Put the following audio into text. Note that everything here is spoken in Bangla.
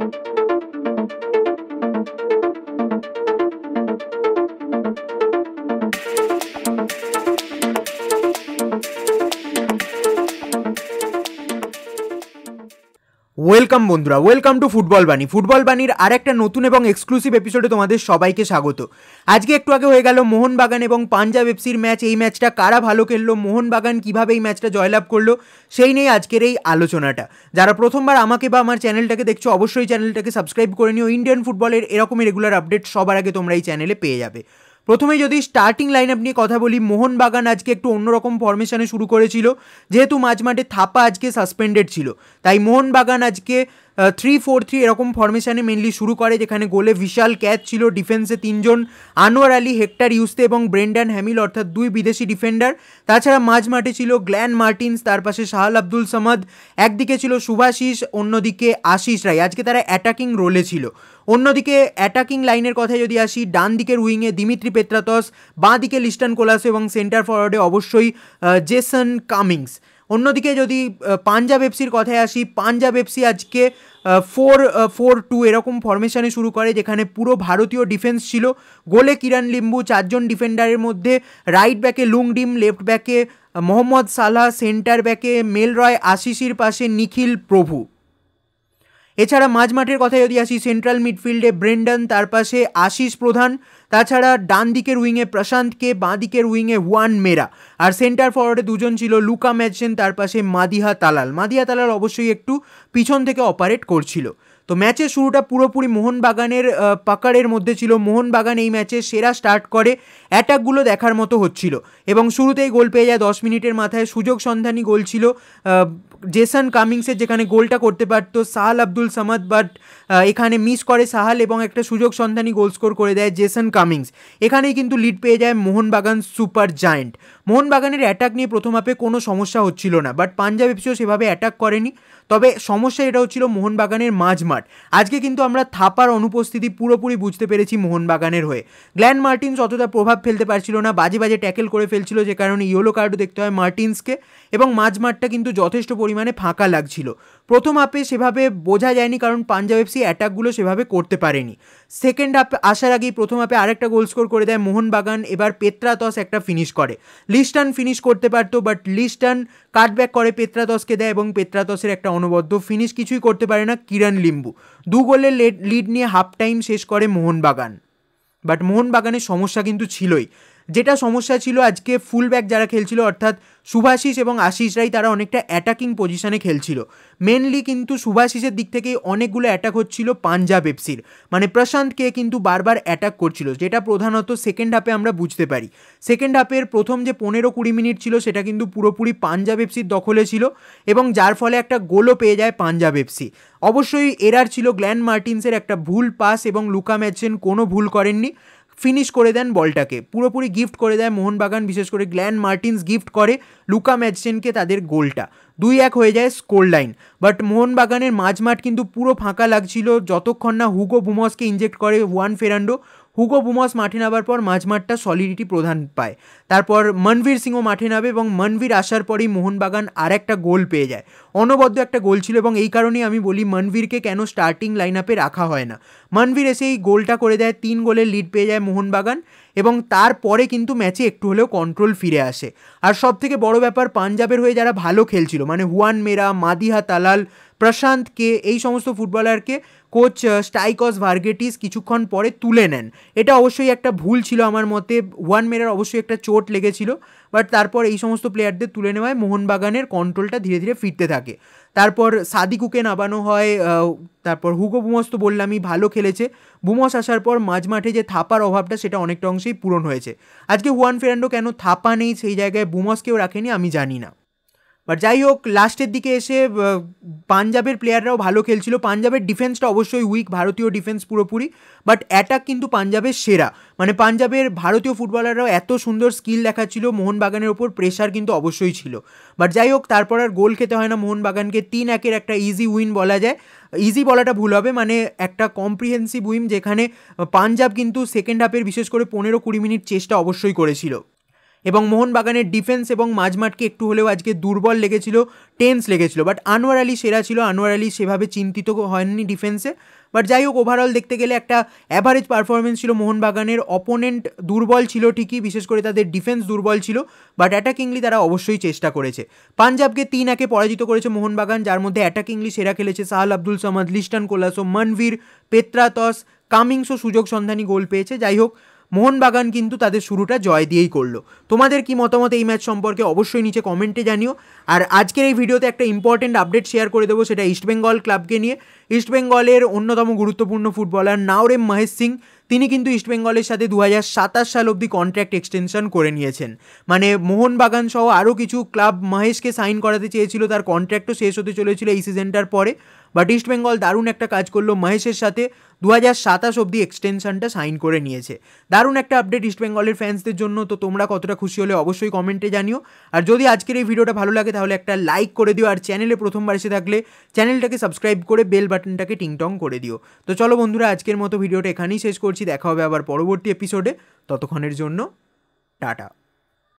Thank you. ওয়েলকাম বন্ধুরা welcome to football Bani football বাণীর আর একটা নতুন এবং এক্সক্লুসিভ এপিসোডে তোমাদের সবাইকে স্বাগত আজকে একটু আগে হয়ে গেল মোহনবাগান এবং পাঞ্জাব এফসির ম্যাচ এই ম্যাচটা কারা ভালো খেললো মোহনবাগান কীভাবে এই ম্যাচটা জয়লাভ করলো সেই নিয়ে আজকের এই আলোচনাটা যারা প্রথমবার আমাকে বা আমার চ্যানেলটাকে দেখছো অবশ্যই চ্যানেলটাকে সাবস্ক্রাইব করে নিও ইন্ডিয়ান ফুটবলের এরকমই রেগুলার আপডেট সবার আগে তোমরা এই চ্যানেলে পেয়ে যাবে প্রথমে যদি স্টার্টিং লাইন আপ নিয়ে কথা বলি মোহনবাগান আজকে একটু অন্যরকম ফরমেশনে শুরু করেছিল যেহেতু মাঝমাঠে থাপা আজকে সাসপেন্ডেড ছিল তাই মোহনবাগান আজকে থ্রি ফোর থ্রি এরকম ফর্মেশানে মেনলি শুরু করে যেখানে গোলে বিশাল ক্যাচ ছিল ডিফেন্সে তিনজন আনোয়ার আলী হেক্টর ইউস্তে এবং ব্রেন্ডান হ্যামিল অর্থাৎ দুই বিদেশি ডিফেন্ডার তাছাড়া মাঝ মাঠে ছিল গ্ল্যান মার্টিন্স তার পাশে শাহাল আব্দুল সামাদ একদিকে ছিল সুভাশিস অন্যদিকে আশিস রায় আজকে তারা অ্যাটাকিং রোলে ছিল অন্যদিকে অ্যাটাকিং লাইনের কথা যদি আসি ডান দিকের উইংয়ে দিমিত্রি পেত্রাতস বাঁ দিকে লিস্টান কোলাসো এবং সেন্টার ফরওয়ার্ডে অবশ্যই জেসন কামিংস অন্যদিকে যদি পাঞ্জাব এফসির কথায় আসি পাঞ্জাব এফসি আজকে ফোর ফোর টু এরকম ফরমেশানে শুরু করে যেখানে পুরো ভারতীয় ডিফেন্স ছিল গোলে কিরান লিম্বু চারজন ডিফেন্ডারের মধ্যে রাইট ব্যাকে লুং ডিম লেফট ব্যাকে মোহাম্মদ সালাহ সেন্টার ব্যাকে মেলরয় আশিসির পাশে নিখিল প্রভু এছাড়া মাঝমাঠের কথা যদি আসি সেন্ট্রাল মিডফিল্ডে ব্রেন্ডন তার পাশে আশিস প্রধান তাছাড়া ডান দিকের উইংয়ে প্রশান্তকে বাঁ দিকের উইংয়ে ওয়ান মেরা আর সেন্টার ফরওয়ার্ডে দুজন ছিল লুকা ম্যাচেন তার পাশে মাদিহা তালাল মাদিহা তালাল অবশ্যই একটু পিছন থেকে অপারেট করছিল তো ম্যাচের শুরুটা পুরোপুরি মোহনবাগানের পাকারের মধ্যে ছিল মোহনবাগান এই ম্যাচে সেরা স্টার্ট করে অ্যাটাকগুলো দেখার মতো হচ্ছিল এবং শুরুতেই গোল পেয়ে যায় দশ মিনিটের মাথায় সুযোগ সন্ধানী গোল ছিল জেসন কামিংসের যেখানে গোলটা করতে পারত সাহাল আব্দুল সামাদ বাট এখানে মিস করে সাহাল এবং একটা সুযোগ সন্ধানী গোল স্কোর করে দেয় জেসন কামিংস এখানেই কিন্তু লিড পেয়ে যায় মোহনবাগান সুপার জায়েন্ট মোহনবাগানের অ্যাটাক নিয়ে প্রথম হাফে কোনো সমস্যা হচ্ছিল না বাট পাঞ্জাব এফসিও সেভাবে অ্যাটাক করেনি তবে সমস্যা এটা হচ্ছিল মোহনবাগানের মাঝমাঠ আজকে কিন্তু আমরা থাপার অনুপস্থিতি পুরোপুরি বুঝতে পেরেছি মোহনবাগানের হয়ে গ্ল্যান মার্টিন্স অতটা প্রভাব ফেলতে পারছিল না বাজে বাজে ট্যাকেল করে ফেলছিল যে কারণে ইয়েলো কার্ডও দেখতে হয় মার্টিন্সকে এবং মাঝমাঠটা কিন্তু যথেষ্ট পরি পরিমাণে ফাঁকা লাগছিল প্রথম হাফে সেভাবে বোঝা যায়নি কারণ পাঞ্জাব এফসি অ্যাটাকগুলো সেভাবে করতে পারেনি সেকেন্ড আপ আসার আগেই প্রথম হাফে আরেকটা গোল স্কোর করে দেয় মোহনবাগান এবার পেত্রাতস একটা ফিনিশ করে লিস্টান ফিনিশ করতে পারতো বাট লিস্টান কাটব্যাক করে পেত্রাতসকে দেয় এবং পেত্রাতসের একটা অনবদ্য ফিনিশ কিছুই করতে পারে না কিরণ লিম্বু দু গোলের লিড নিয়ে হাফ টাইম শেষ করে মোহনবাগান বাট মোহনবাগানের সমস্যা কিন্তু ছিলই যেটা সমস্যা ছিল আজকে ফুল ব্যাক যারা খেলছিল অর্থাৎ সুভাশিস এবং আশিস রাই তারা অনেকটা অ্যাটাকিং পজিশনে খেলছিল মেনলি কিন্তু সুভাশিসের দিক থেকেই অনেকগুলো অ্যাটাক হচ্ছিল পাঞ্জাব এফসির মানে প্রশান্তকে কিন্তু বারবার অ্যাটাক করছিল যেটা প্রধানত সেকেন্ড হাফে আমরা বুঝতে পারি সেকেন্ড হাফের প্রথম যে পনেরো কুড়ি মিনিট ছিল সেটা কিন্তু পুরোপুরি পাঞ্জাব এফসির দখলে ছিল এবং যার ফলে একটা গোলও পেয়ে যায় পাঞ্জাব এফসি অবশ্যই এরার ছিল গ্ল্যান মার্টিন্সের একটা ভুল পাস এবং লুকা ম্যাচেন কোনো ভুল করেননি ফিনিশ করে দেন বলটাকে পুরোপুরি গিফট করে দেয় মোহনবাগান বিশেষ করে গ্ল্যান মার্টিন্স গিফট করে লুকা ম্যাচেনকে তাদের গোলটা দুই এক হয়ে যায় স্কোর লাইন বাট মোহনবাগানের মাঝমাঠ কিন্তু পুরো ফাঁকা লাগছিল যতক্ষণ না হুগো বুমসকে ইনজেক্ট করে ওয়ান ফেরান্ডো হুগো বুমস মাঠে নামার পর মাঝমাঠটা সলিডিটি প্রধান পায় তারপর মনভীর সিংও মাঠে নামে এবং মনভীর আসার পরেই মোহনবাগান আর একটা গোল পেয়ে যায় অনবদ্য একটা গোল ছিল এবং এই কারণেই আমি বলি মনভীরকে কেন স্টার্টিং লাইন আপে রাখা হয় না মনভীর এসে এই গোলটা করে দেয় তিন গোলের লিড পেয়ে যায় মোহনবাগান এবং তারপরে কিন্তু ম্যাচে একটু হলেও কন্ট্রোল ফিরে আসে আর সবথেকে বড় ব্যাপার পাঞ্জাবের হয়ে যারা ভালো খেলছিল মানে হুয়ান মেরা মাদিহা তালাল প্রশান্ত কে এই সমস্ত ফুটবলারকে কোচ স্টাইকস ভার্গেটিস কিছুক্ষণ পরে তুলে নেন এটা অবশ্যই একটা ভুল ছিল আমার মতে ওয়ান মেরার অবশ্যই একটা চোট লেগেছিল বাট তারপর এই সমস্ত প্লেয়ারদের তুলে নেওয়ায় মোহনবাগানের কন্ট্রোলটা ধীরে ধীরে ফিরতে থাকে তারপর সাদিকুকে নামানো হয় তারপর হুগো বুমস তো বললামই ভালো খেলেছে বুমস আসার পর মাঝমাঠে যে থাপার অভাবটা সেটা অনেকটা অংশেই পূরণ হয়েছে আজকে হুয়ান ফেরান্ডো কেন থাপা নেই সেই জায়গায় বুমসকেও রাখেনি আমি জানি না বাট যাই হোক লাস্টের দিকে এসে পাঞ্জাবের প্লেয়াররাও ভালো খেলছিল পাঞ্জাবের ডিফেন্সটা অবশ্যই উইক ভারতীয় ডিফেন্স পুরোপুরি বাট অ্যাটাক কিন্তু পাঞ্জাবের সেরা মানে পাঞ্জাবের ভারতীয় ফুটবলাররাও এত সুন্দর স্কিল দেখাচ্ছিল মোহনবাগানের ওপর প্রেশার কিন্তু অবশ্যই ছিল বাট যাই হোক তারপর আর গোল খেতে হয় না মোহনবাগানকে তিন একের একটা ইজি উইন বলা যায় ইজি বলাটা ভুল হবে মানে একটা কম্প্রিহেন্সিভ উইন যেখানে পাঞ্জাব কিন্তু সেকেন্ড হাফের বিশেষ করে পনেরো কুড়ি মিনিট চেষ্টা অবশ্যই করেছিল এবং মোহনবাগানের ডিফেন্স এবং মাঝমাঠকে একটু হলেও আজকে দুর্বল লেগেছিল টেন্স লেগেছিল বাট আনোয়ার আলী সেরা ছিল আনোয়ার আলী সেভাবে চিন্তিত হয়নি ডিফেন্সে বাট যাই হোক ওভারঅল দেখতে গেলে একটা অ্যাভারেজ পারফরমেন্স ছিল মোহনবাগানের অপোনেন্ট দুর্বল ছিল ঠিকই বিশেষ করে তাদের ডিফেন্স দুর্বল ছিল বাট অ্যাটাকিংলি তারা অবশ্যই চেষ্টা করেছে পাঞ্জাবকে তিন একে পরাজিত করেছে মোহনবাগান যার মধ্যে অ্যাটাকিংলি সেরা খেলেছে সাহাল আব্দুল সামাদ লিস্টান কোলাসো মনভীর পেত্রাতস কামিংসও সুযোগ সন্ধানী গোল পেয়েছে যাই হোক মোহনবাগান কিন্তু তাদের শুরুটা জয় দিয়েই করলো তোমাদের কি মতামত এই ম্যাচ সম্পর্কে অবশ্যই নিচে কমেন্টে জানিও আর আজকের এই ভিডিওতে একটা ইম্পর্টেন্ট আপডেট শেয়ার করে দেবো সেটা ইস্টবেঙ্গল ক্লাবকে নিয়ে ইস্টবেঙ্গলের অন্যতম গুরুত্বপূর্ণ ফুটবলার নাওরেম মহেশ সিং তিনি কিন্তু ইস্টবেঙ্গলের সাথে দু সাল অবধি কন্ট্রাক্ট এক্সটেনশন করে নিয়েছেন মানে মোহনবাগান সহ আরও কিছু ক্লাব মহেশকে সাইন করাতে চেয়েছিল তার কন্ট্রাক্টও শেষ হতে চলেছিল এই সিজনটার পরে বাট ইস্ট বেঙ্গল দারুণ একটা কাজ করলো মহেশের সাথে দু হাজার সাতাশ অবধি এক্সটেনশনটা সাইন করে নিয়েছে দারুণ একটা আপডেট ইস্ট বেঙ্গলের ফ্যান্সদের জন্য তো তোমরা কতটা খুশি হলে অবশ্যই কমেন্টে জানিও আর যদি আজকের এই ভিডিওটা ভালো লাগে তাহলে একটা লাইক করে দিও আর চ্যানেলে প্রথমবার এসে থাকলে চ্যানেলটাকে সাবস্ক্রাইব করে বেল বাটনটাকে টিংটং করে দিও তো চলো বন্ধুরা আজকের মতো ভিডিওটা এখানেই শেষ করছি দেখা হবে আবার পরবর্তী এপিসোডে ততক্ষণের জন্য টাটা